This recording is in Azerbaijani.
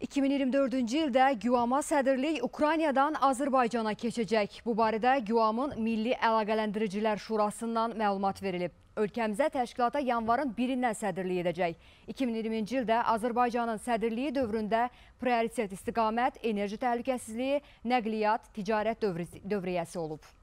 2024-cü ildə Güama sədrlik Ukraynadan Azərbaycana keçəcək. Bu barədə Güamın Milli Əlaqələndiricilər Şurasından məlumat verilib. Ölkəmizə təşkilata yanvarın birindən sədrliyi edəcək. 2020-ci ildə Azərbaycanın sədrliyi dövründə prioritet istiqamət, enerji təhlükəsizliyi, nəqliyyat, ticarət dövri dövriyyəsi olub.